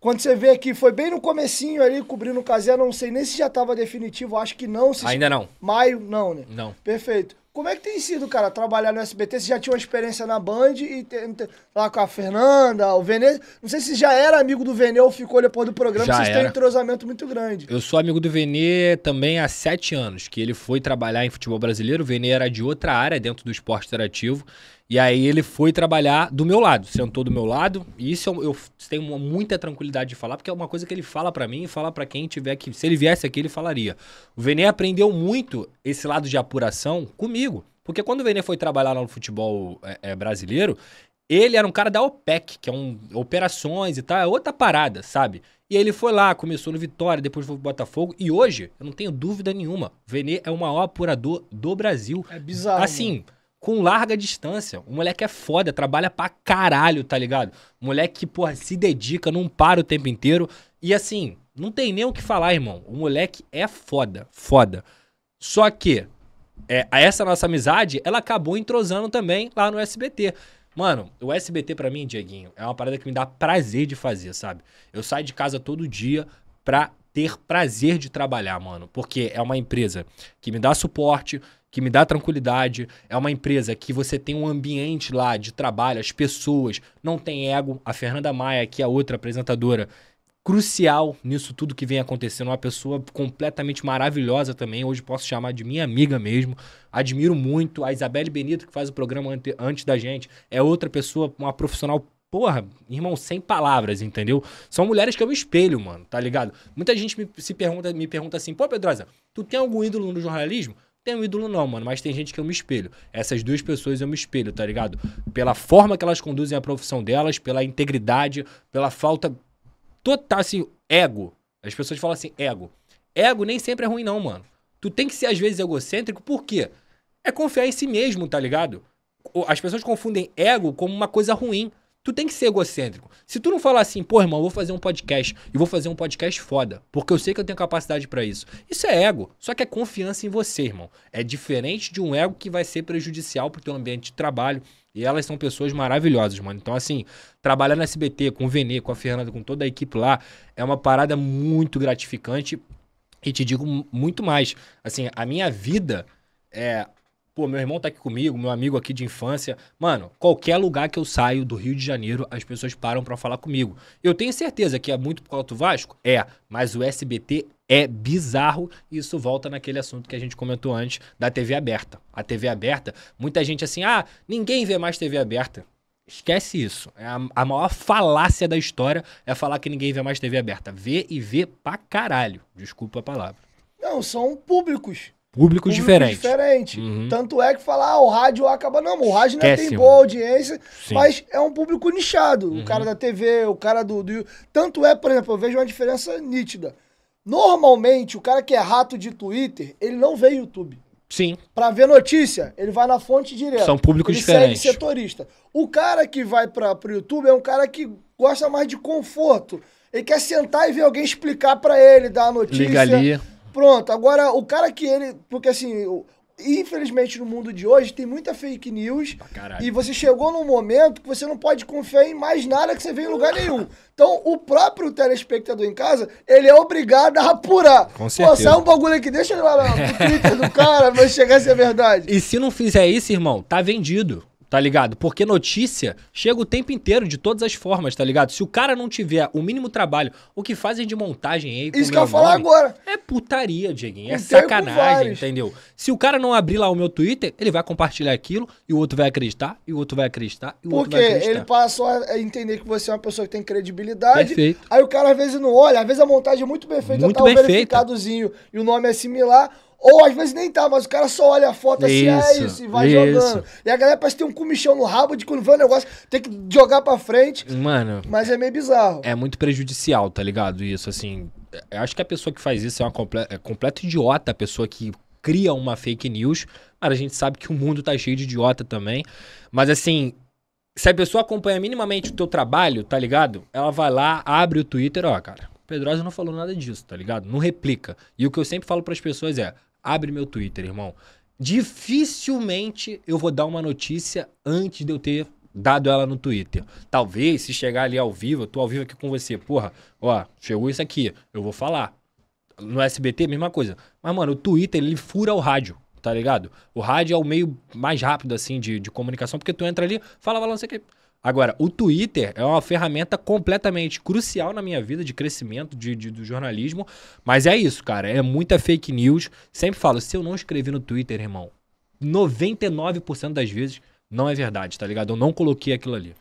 Quando você vê que foi bem no comecinho ali, cobrindo o Casé, não sei nem se já estava definitivo, acho que não. Se... Ainda não. Maio, não, né? Não. Perfeito. Como é que tem sido, cara, trabalhar no SBT? Você já tinha uma experiência na Band e lá com a Fernanda, o Venê. Não sei se já era amigo do Venê ou ficou depois do programa, já vocês era. têm um entrosamento muito grande. Eu sou amigo do Venê também há sete anos, que ele foi trabalhar em futebol brasileiro. O Venê era de outra área dentro do esporte interativo. E aí ele foi trabalhar do meu lado, sentou do meu lado. E isso eu, eu tenho muita tranquilidade de falar, porque é uma coisa que ele fala para mim e fala para quem tiver que. Se ele viesse aqui, ele falaria. O Vene aprendeu muito esse lado de apuração comigo. Porque quando o Vene foi trabalhar lá no futebol é, é, brasileiro, ele era um cara da OPEC, que é um operações e tal, é outra parada, sabe? E ele foi lá, começou no Vitória, depois foi pro Botafogo e hoje, eu não tenho dúvida nenhuma, Vene é o maior apurador do Brasil. É bizarro. Assim, mano com larga distância. O moleque é foda, trabalha pra caralho, tá ligado? moleque que, porra, se dedica, não para o tempo inteiro. E assim, não tem nem o que falar, irmão. O moleque é foda, foda. Só que é, essa nossa amizade, ela acabou entrosando também lá no SBT. Mano, o SBT para mim, Dieguinho, é uma parada que me dá prazer de fazer, sabe? Eu saio de casa todo dia pra ter prazer de trabalhar, mano. Porque é uma empresa que me dá suporte, que me dá tranquilidade, é uma empresa que você tem um ambiente lá de trabalho, as pessoas, não tem ego. A Fernanda Maia, que é outra apresentadora, crucial nisso tudo que vem acontecendo, uma pessoa completamente maravilhosa também, hoje posso chamar de minha amiga mesmo. Admiro muito a Isabelle Benito que faz o programa antes da gente, é outra pessoa, uma profissional porra, irmão, sem palavras, entendeu? São mulheres que eu espelho, mano, tá ligado? Muita gente me, se pergunta, me pergunta assim, pô, Pedrosa, tu tem algum ídolo no jornalismo? Tenho ídolo não, mano, mas tem gente que eu me espelho. Essas duas pessoas eu me espelho, tá ligado? Pela forma que elas conduzem a profissão delas, pela integridade, pela falta total, assim, ego. As pessoas falam assim, ego. Ego nem sempre é ruim não, mano. Tu tem que ser, às vezes, egocêntrico, por quê? É confiar em si mesmo, tá ligado? As pessoas confundem ego como uma coisa ruim. Tu tem que ser egocêntrico. Se tu não falar assim, pô, irmão, vou fazer um podcast e vou fazer um podcast foda, porque eu sei que eu tenho capacidade para isso. Isso é ego, só que é confiança em você, irmão. É diferente de um ego que vai ser prejudicial pro teu ambiente de trabalho. E elas são pessoas maravilhosas, mano. Então, assim, trabalhar na SBT com o Venê, com a Fernanda, com toda a equipe lá, é uma parada muito gratificante. E te digo muito mais. Assim, a minha vida é, Pô, meu irmão tá aqui comigo, meu amigo aqui de infância. Mano, qualquer lugar que eu saio do Rio de Janeiro, as pessoas param para falar comigo. Eu tenho certeza que é muito por causa do Vasco? É, mas o SBT é bizarro e isso volta naquele assunto que a gente comentou antes da TV aberta. A TV aberta, muita gente assim, ah, ninguém vê mais TV aberta. Esquece isso. É a, a maior falácia da história é falar que ninguém vê mais TV aberta. Vê e vê pra caralho. Desculpa a palavra. Não, são públicos público diferentes. Diferente. Uhum. Tanto é que falar, ah, o rádio acaba não, o rádio não é tem boa audiência, Sim. mas é um público nichado. Uhum. O cara da TV, o cara do, do. Tanto é, por exemplo, eu vejo uma diferença nítida. Normalmente, o cara que é rato de Twitter, ele não vê YouTube. Sim. Pra ver notícia, ele vai na fonte direto. São públicos ele diferentes. Segue setorista. O cara que vai pra, pro YouTube é um cara que gosta mais de conforto. Ele quer sentar e ver alguém explicar para ele, dar a notícia. Liga ali. Pronto, agora o cara que ele. Porque assim, infelizmente no mundo de hoje tem muita fake news ah, e você chegou num momento que você não pode confiar em mais nada que você vê em lugar nenhum. Então, o próprio telespectador em casa, ele é obrigado a apurar. Com certeza. Pô, sai um bagulho aqui, deixa ele lá no Twitter do cara, vai chegar se é verdade. E se não fizer isso, irmão, tá vendido tá ligado? Porque notícia chega o tempo inteiro, de todas as formas, tá ligado? Se o cara não tiver o mínimo trabalho, o que fazem de montagem aí. Isso que eu falar agora. É putaria, Dieguinho. É sacanagem, entendeu? Se o cara não abrir lá o meu Twitter, ele vai compartilhar aquilo e o outro vai acreditar, e o outro vai acreditar, e o Porque outro vai acreditar. Porque ele passa a entender que você é uma pessoa que tem credibilidade. Perfeito. Aí o cara às vezes não olha, às vezes a montagem é muito bem feita, muito tá bem um verificadozinho feita. e o nome é similar. Ou às vezes nem tá, mas o cara só olha a foto isso, assim, é isso, e vai isso. jogando. E a galera parece ter um comichão no rabo de quando vê um negócio, tem que jogar pra frente. Mano. Mas é meio bizarro. É muito prejudicial, tá ligado? Isso, assim. É, eu acho que a pessoa que faz isso é uma comple é completa idiota, a pessoa que cria uma fake news. Cara, a gente sabe que o mundo tá cheio de idiota também. Mas assim, se a pessoa acompanha minimamente o teu trabalho, tá ligado? Ela vai lá, abre o Twitter, ó, cara. Pedrosa não falou nada disso, tá ligado? Não replica. E o que eu sempre falo para as pessoas é: Abre meu Twitter, irmão. Dificilmente eu vou dar uma notícia antes de eu ter dado ela no Twitter. Talvez, se chegar ali ao vivo, eu tô ao vivo aqui com você, porra, ó, chegou isso aqui, eu vou falar. No SBT, mesma coisa. Mas, mano, o Twitter, ele fura o rádio, tá ligado? O rádio é o meio mais rápido, assim, de, de comunicação, porque tu entra ali, fala, fala, não sei o que. Agora, o Twitter é uma ferramenta completamente crucial na minha vida de crescimento de, de, do jornalismo. Mas é isso, cara. É muita fake news. Sempre falo, se eu não escrevi no Twitter, irmão, 99% das vezes não é verdade, tá ligado? Eu não coloquei aquilo ali.